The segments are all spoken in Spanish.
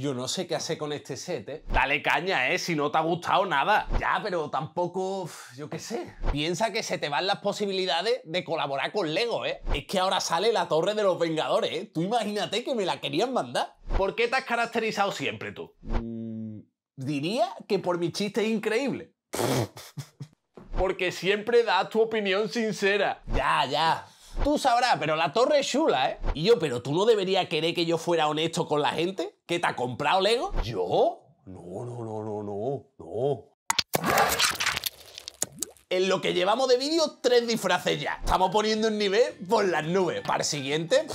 yo no sé qué hacer con este set, ¿eh? Dale caña, ¿eh? Si no te ha gustado nada. Ya, pero tampoco, yo qué sé. Piensa que se te van las posibilidades de colaborar con Lego, ¿eh? Es que ahora sale la Torre de los Vengadores, ¿eh? Tú imagínate que me la querían mandar. ¿Por qué te has caracterizado siempre tú? Mm, diría que por mi chiste increíble. Porque siempre das tu opinión sincera. Ya, ya. Tú sabrás, pero la torre es chula, ¿eh? Y yo, pero tú no deberías querer que yo fuera honesto con la gente, que te ha comprado Lego. ¿Yo? No, no, no, no, no, no. En lo que llevamos de vídeo, tres disfraces ya. Estamos poniendo un nivel por las nubes. Para el siguiente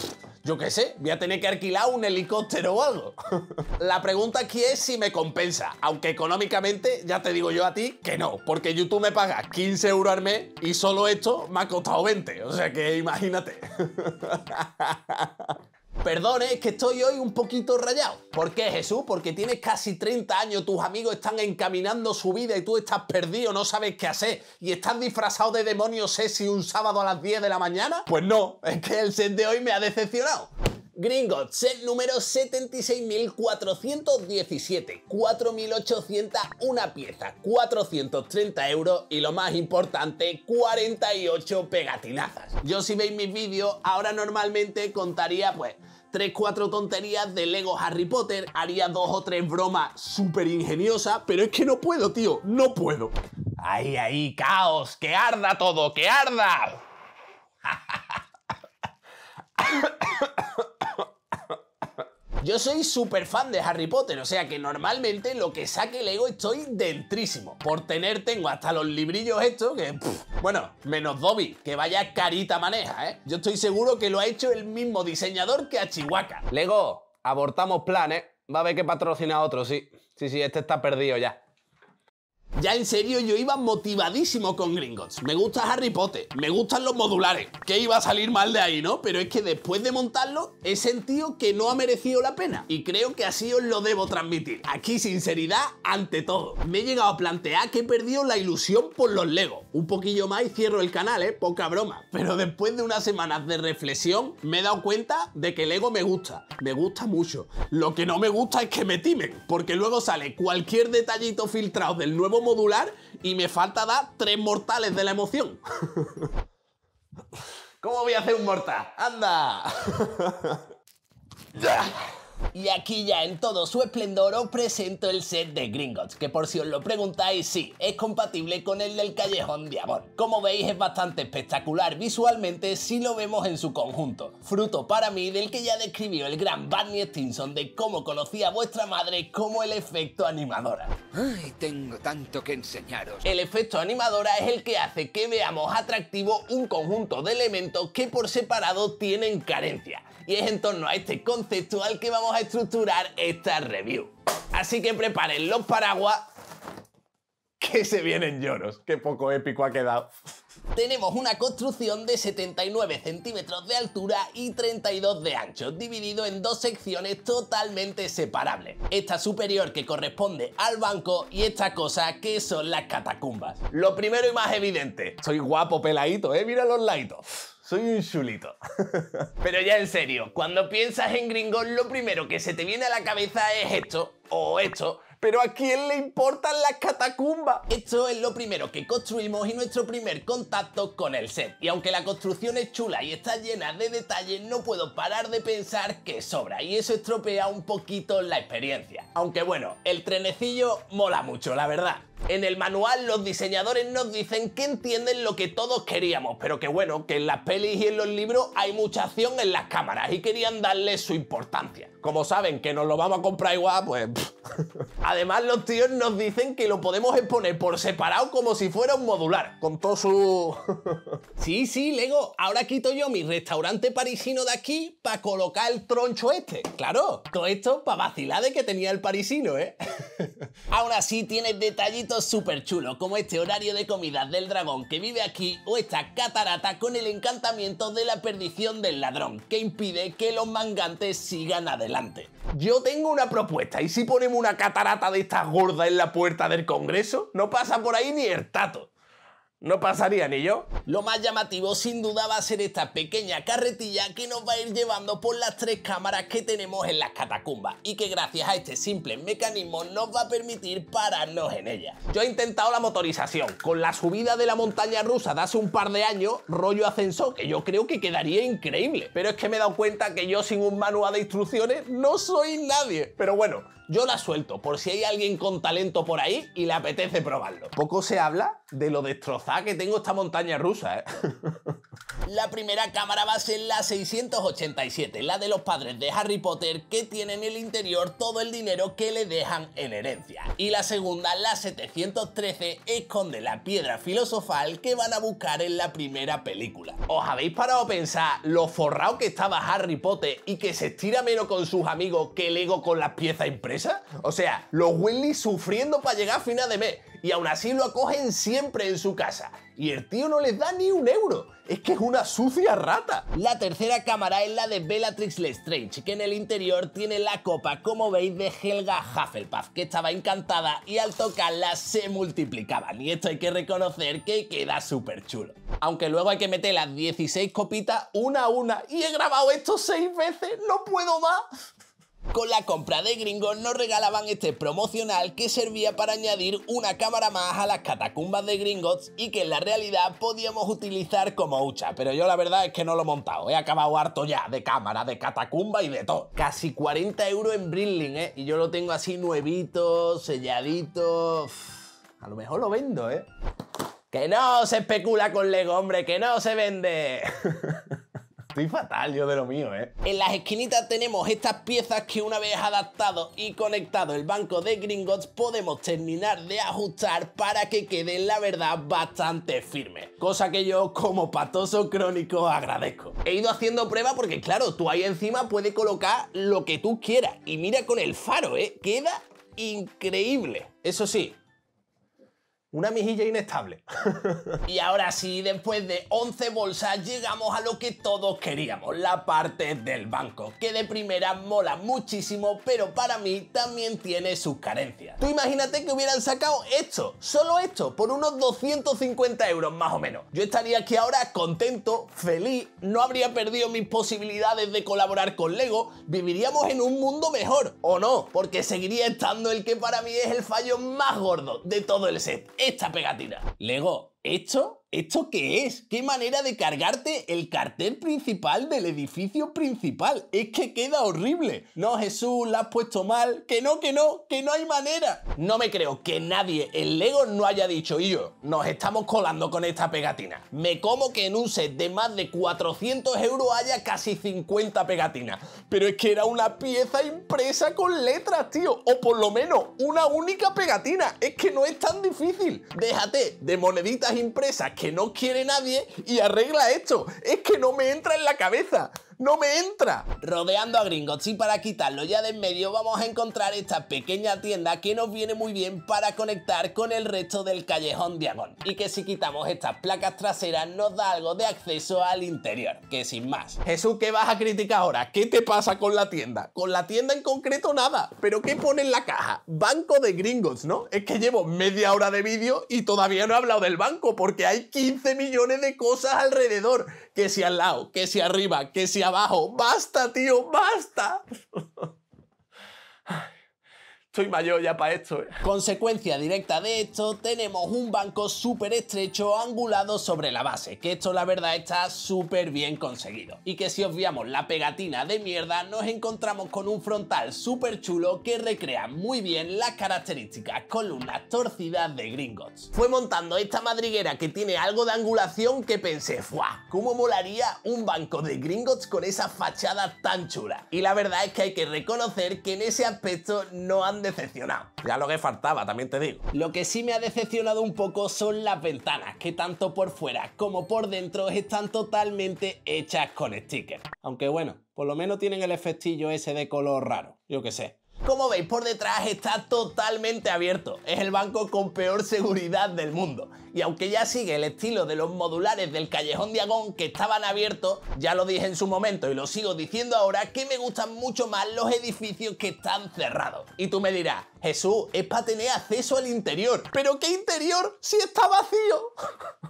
yo qué sé, voy a tener que alquilar un helicóptero o algo. La pregunta aquí es si me compensa, aunque económicamente ya te digo yo a ti que no, porque YouTube me paga 15 euros al mes y solo esto me ha costado 20, o sea que imagínate. Perdón, es que estoy hoy un poquito rayado. ¿Por qué, Jesús? Porque tienes casi 30 años, tus amigos están encaminando su vida y tú estás perdido, no sabes qué hacer y estás disfrazado de demonio sexy un sábado a las 10 de la mañana. Pues no, es que el set de hoy me ha decepcionado. Gringotts, el número 76.417, 4.801 pieza, 430 euros y lo más importante, 48 pegatinazas. Yo si veis mis vídeos, ahora normalmente contaría pues 3, 4 tonterías de Lego Harry Potter, haría dos o tres bromas súper ingeniosas, pero es que no puedo, tío, no puedo. Ahí, ahí, caos, que arda todo, que arda. Yo soy súper fan de Harry Potter, o sea que normalmente lo que saque Lego estoy dentrísimo. Por tener tengo hasta los librillos estos que... bueno, menos Dobby, que vaya carita maneja, ¿eh? Yo estoy seguro que lo ha hecho el mismo diseñador que a Chihuahua. Lego, abortamos planes. Va a ver que patrocina otro, sí. Sí, sí, este está perdido ya. Ya en serio, yo iba motivadísimo con Gringotts. Me gusta Harry Potter, me gustan los modulares. Que iba a salir mal de ahí, ¿no? Pero es que después de montarlo, he sentido que no ha merecido la pena. Y creo que así os lo debo transmitir. Aquí sinceridad ante todo. Me he llegado a plantear que he perdido la ilusión por los Lego, Un poquillo más y cierro el canal, ¿eh? Poca broma. Pero después de unas semanas de reflexión, me he dado cuenta de que Lego me gusta. Me gusta mucho. Lo que no me gusta es que me timen. Porque luego sale cualquier detallito filtrado del nuevo modular y me falta dar tres mortales de la emoción. ¿Cómo voy a hacer un mortal? ¡Anda! Y aquí ya en todo su esplendor os presento el set de Gringotts, que por si os lo preguntáis, sí, es compatible con el del Callejón de Amor. Como veis es bastante espectacular visualmente si lo vemos en su conjunto, fruto para mí del que ya describió el gran Barney Stinson de cómo conocía a vuestra madre como el efecto animadora. Ay, tengo tanto que enseñaros. El efecto animadora es el que hace que veamos atractivo un conjunto de elementos que por separado tienen carencia, y es en torno a este concepto al que vamos a estructurar esta review. Así que preparen los paraguas que se vienen lloros. Qué poco épico ha quedado. Tenemos una construcción de 79 centímetros de altura y 32 de ancho, dividido en dos secciones totalmente separables. Esta superior que corresponde al banco y esta cosa que son las catacumbas. Lo primero y más evidente. Soy guapo peladito, ¿eh? Mira los laitos. Soy un chulito. Pero ya en serio, cuando piensas en gringo, lo primero que se te viene a la cabeza es esto, o esto, pero ¿a quién le importan las catacumbas? Esto es lo primero que construimos y nuestro primer contacto con el set. Y aunque la construcción es chula y está llena de detalles, no puedo parar de pensar que sobra y eso estropea un poquito la experiencia. Aunque bueno, el trenecillo mola mucho, la verdad. En el manual los diseñadores nos dicen que entienden lo que todos queríamos, pero que bueno, que en las pelis y en los libros hay mucha acción en las cámaras y querían darle su importancia. Como saben que nos lo vamos a comprar igual, pues... Además, los tíos nos dicen que lo podemos exponer por separado como si fuera un modular, con todo su... sí, sí, Lego, ahora quito yo mi restaurante parisino de aquí para colocar el troncho este, claro. Todo esto para vacilar de que tenía el parisino, ¿eh? Ahora así tienes detallitos super chulos como este horario de comida del dragón que vive aquí o esta catarata con el encantamiento de la perdición del ladrón que impide que los mangantes sigan adelante. Yo tengo una propuesta y si ponemos una catarata de estas gordas en la puerta del Congreso, no pasa por ahí ni el tato. No pasaría ni yo. Lo más llamativo sin duda va a ser esta pequeña carretilla que nos va a ir llevando por las tres cámaras que tenemos en las catacumbas y que gracias a este simple mecanismo nos va a permitir pararnos en ellas. Yo he intentado la motorización con la subida de la montaña rusa de hace un par de años, rollo ascensor, que yo creo que quedaría increíble. Pero es que me he dado cuenta que yo sin un manual de instrucciones no soy nadie. Pero bueno, yo la suelto por si hay alguien con talento por ahí y le apetece probarlo. Poco se habla de lo destrozada que tengo esta montaña rusa, ¿eh? La primera cámara va a ser la 687, la de los padres de Harry Potter que tienen en el interior todo el dinero que le dejan en herencia y la segunda, la 713, esconde la piedra filosofal que van a buscar en la primera película. ¿Os habéis parado a pensar lo forrado que estaba Harry Potter y que se estira menos con sus amigos que el con las piezas impresas? O sea, los willy sufriendo para llegar a final de mes y aún así lo acogen siempre en su casa. Y el tío no les da ni un euro. Es que es una sucia rata. La tercera cámara es la de Bellatrix Lestrange, que en el interior tiene la copa, como veis, de Helga Hufflepuff, que estaba encantada y al tocarla se multiplicaban. Y esto hay que reconocer que queda súper chulo. Aunque luego hay que meter las 16 copitas una a una y he grabado esto seis veces, no puedo más. Con la compra de gringos nos regalaban este promocional que servía para añadir una cámara más a las catacumbas de Gringotts y que en la realidad podíamos utilizar como hucha, pero yo la verdad es que no lo he montado, he acabado harto ya de cámara, de catacumba y de todo. Casi 40 euros en Brindling, ¿eh? Y yo lo tengo así nuevito, selladito... a lo mejor lo vendo, ¿eh? Que no se especula con Lego, hombre, que no se vende. fatal yo de lo mío, ¿eh? En las esquinitas tenemos estas piezas que una vez adaptado y conectado el banco de Gringotts podemos terminar de ajustar para que queden la verdad bastante firme. Cosa que yo como patoso crónico agradezco. He ido haciendo pruebas porque claro, tú ahí encima puedes colocar lo que tú quieras. Y mira con el faro, ¿eh? Queda increíble. Eso sí, una mejilla inestable. y ahora sí, después de 11 bolsas, llegamos a lo que todos queríamos, la parte del banco, que de primera mola muchísimo, pero para mí también tiene sus carencias. Tú imagínate que hubieran sacado esto, solo esto, por unos 250 euros más o menos. Yo estaría aquí ahora contento, feliz, no habría perdido mis posibilidades de colaborar con LEGO, viviríamos en un mundo mejor, ¿o no? Porque seguiría estando el que para mí es el fallo más gordo de todo el set esta pegatina. Lego, ¿esto? ¿Esto qué es? ¿Qué manera de cargarte el cartel principal del edificio principal? Es que queda horrible. No, Jesús, la has puesto mal. Que no, que no, que no hay manera. No me creo que nadie en Lego no haya dicho, y yo, nos estamos colando con esta pegatina. Me como que en un set de más de 400 euros haya casi 50 pegatinas. Pero es que era una pieza impresa con letras, tío. O por lo menos una única pegatina. Es que no es tan difícil. Déjate de moneditas empresas que no quiere nadie y arregla esto. Es que no me entra en la cabeza. ¡No me entra! Rodeando a Gringotts y para quitarlo ya de en medio vamos a encontrar esta pequeña tienda que nos viene muy bien para conectar con el resto del callejón Diagon y que si quitamos estas placas traseras nos da algo de acceso al interior, que sin más. Jesús, ¿qué vas a criticar ahora? ¿Qué te pasa con la tienda? Con la tienda en concreto nada, pero ¿qué pone en la caja? Banco de Gringotts, ¿no? Es que llevo media hora de vídeo y todavía no he hablado del banco porque hay 15 millones de cosas alrededor, que si al lado, que si arriba, que si abajo. Basta, tío, basta. mayor ya para esto. ¿eh? Consecuencia directa de esto, tenemos un banco súper estrecho angulado sobre la base, que esto la verdad está súper bien conseguido. Y que si obviamos la pegatina de mierda, nos encontramos con un frontal súper chulo que recrea muy bien las características columnas torcidas de Gringotts. Fue montando esta madriguera que tiene algo de angulación que pensé, ¡Fua! ¿Cómo molaría un banco de Gringotts con esa fachada tan chula? Y la verdad es que hay que reconocer que en ese aspecto no han de decepcionado. Ya lo que faltaba, también te digo. Lo que sí me ha decepcionado un poco son las ventanas, que tanto por fuera como por dentro están totalmente hechas con stickers. Aunque bueno, por lo menos tienen el efectillo ese de color raro, yo qué sé. Como veis por detrás está totalmente abierto, es el banco con peor seguridad del mundo. Y aunque ya sigue el estilo de los modulares del Callejón Agón que estaban abiertos, ya lo dije en su momento y lo sigo diciendo ahora, que me gustan mucho más los edificios que están cerrados. Y tú me dirás, Jesús, es para tener acceso al interior. ¿Pero qué interior si está vacío?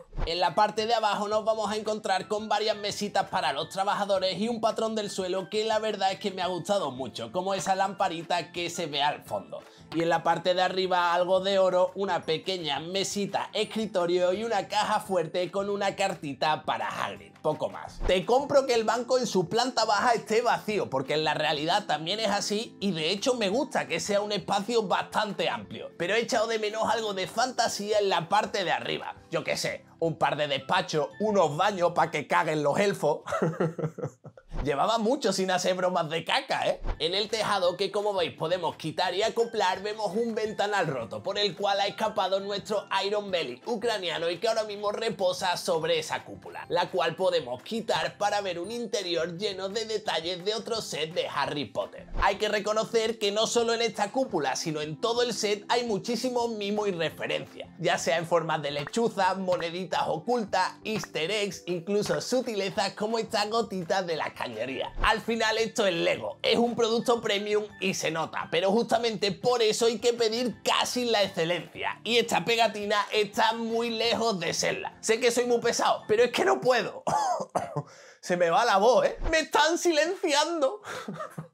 En la parte de abajo nos vamos a encontrar con varias mesitas para los trabajadores y un patrón del suelo que la verdad es que me ha gustado mucho, como esa lamparita que se ve al fondo. Y en la parte de arriba algo de oro, una pequeña mesita escritorio y una caja fuerte con una cartita para Hagrid poco más. Te compro que el banco en su planta baja esté vacío, porque en la realidad también es así y de hecho me gusta que sea un espacio bastante amplio, pero he echado de menos algo de fantasía en la parte de arriba. Yo qué sé, un par de despachos, unos baños para que caguen los elfos. Llevaba mucho sin hacer bromas de caca, ¿eh? En el tejado que como veis podemos quitar y acoplar vemos un ventanal roto por el cual ha escapado nuestro Iron Belly ucraniano y que ahora mismo reposa sobre esa cúpula, la cual podemos quitar para ver un interior lleno de detalles de otro set de Harry Potter. Hay que reconocer que no solo en esta cúpula, sino en todo el set hay muchísimo mimo y referencia. ya sea en forma de lechuza, moneditas ocultas, easter eggs, incluso sutilezas como estas gotitas de la calle al final esto es Lego, es un producto premium y se nota, pero justamente por eso hay que pedir casi la excelencia. Y esta pegatina está muy lejos de serla. Sé que soy muy pesado, pero es que no puedo. se me va la voz, ¿eh? Me están silenciando.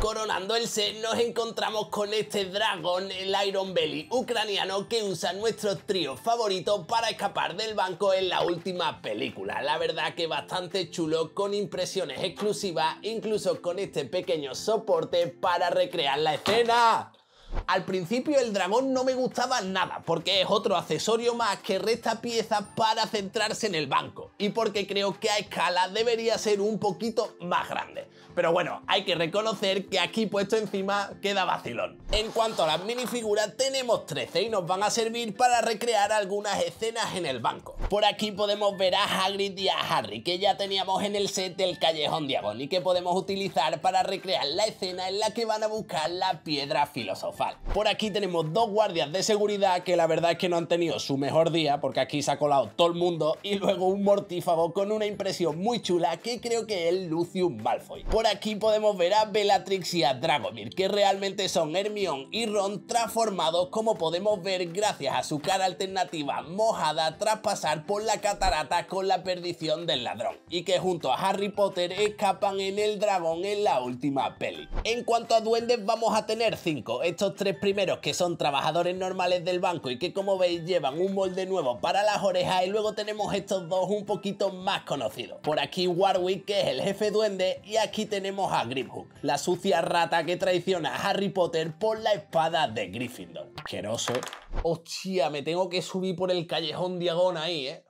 Coronando el set nos encontramos con este dragón, el Iron Belly ucraniano que usa nuestro trío favorito para escapar del banco en la última película. La verdad que bastante chulo con impresiones exclusivas, incluso con este pequeño soporte para recrear la escena. Al principio el dragón no me gustaba nada, porque es otro accesorio más que resta piezas para centrarse en el banco, y porque creo que a escala debería ser un poquito más grande. Pero bueno, hay que reconocer que aquí puesto encima queda vacilón. En cuanto a las minifiguras, tenemos 13 y nos van a servir para recrear algunas escenas en el banco. Por aquí podemos ver a Hagrid y a Harry, que ya teníamos en el set del Callejón Diagon, y que podemos utilizar para recrear la escena en la que van a buscar la piedra filosófica. Por aquí tenemos dos guardias de seguridad que la verdad es que no han tenido su mejor día porque aquí se ha colado todo el mundo y luego un mortífago con una impresión muy chula que creo que es Lucius Malfoy. Por aquí podemos ver a Bellatrix y a Dragomir que realmente son Hermione y Ron transformados como podemos ver gracias a su cara alternativa mojada tras pasar por la catarata con la perdición del ladrón y que junto a Harry Potter escapan en el dragón en la última peli. En cuanto a duendes vamos a tener 5, estos tres primeros que son trabajadores normales del banco y que como veis llevan un molde nuevo para las orejas y luego tenemos estos dos un poquito más conocidos. Por aquí Warwick que es el jefe duende y aquí tenemos a Grimhook, la sucia rata que traiciona a Harry Potter por la espada de Gryffindor. Queroso. Hostia, me tengo que subir por el callejón diagonal ahí, ¿eh?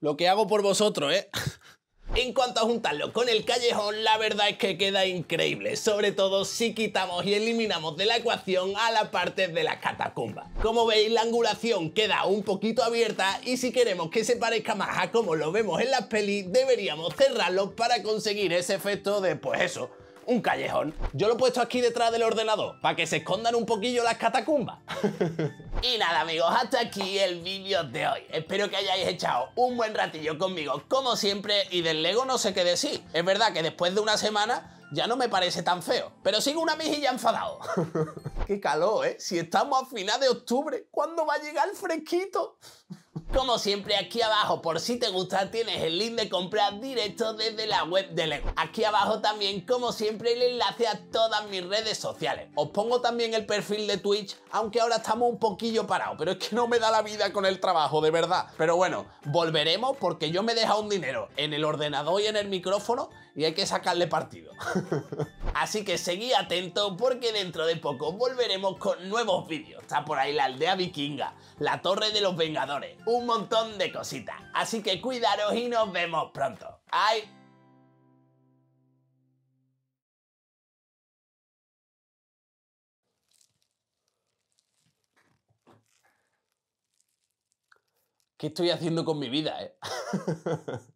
Lo que hago por vosotros, ¿eh? En cuanto a juntarlo con el callejón, la verdad es que queda increíble, sobre todo si quitamos y eliminamos de la ecuación a la parte de la catacumba. Como veis, la angulación queda un poquito abierta y si queremos que se parezca más a como lo vemos en las pelis, deberíamos cerrarlo para conseguir ese efecto de, pues eso, un callejón. Yo lo he puesto aquí detrás del ordenador, para que se escondan un poquillo las catacumbas. y nada, amigos, hasta aquí el vídeo de hoy. Espero que hayáis echado un buen ratillo conmigo, como siempre, y del Lego no sé qué decir. Es verdad que después de una semana ya no me parece tan feo, pero sigo una mejilla enfadado. Qué calor, ¿eh? Si estamos a final de octubre, ¿cuándo va a llegar el fresquito? Como siempre, aquí abajo, por si te gusta, tienes el link de compra directo desde la web de LEGO. Aquí abajo también, como siempre, el enlace a todas mis redes sociales. Os pongo también el perfil de Twitch, aunque ahora estamos un poquillo parados, pero es que no me da la vida con el trabajo, de verdad. Pero bueno, volveremos porque yo me he dejado un dinero en el ordenador y en el micrófono y hay que sacarle partido. Así que seguí atento porque dentro de poco volveremos con nuevos vídeos. Está por ahí la aldea vikinga, la torre de los vengadores, un montón de cositas. Así que cuidaros y nos vemos pronto. ¡Ay! ¿Qué estoy haciendo con mi vida, eh?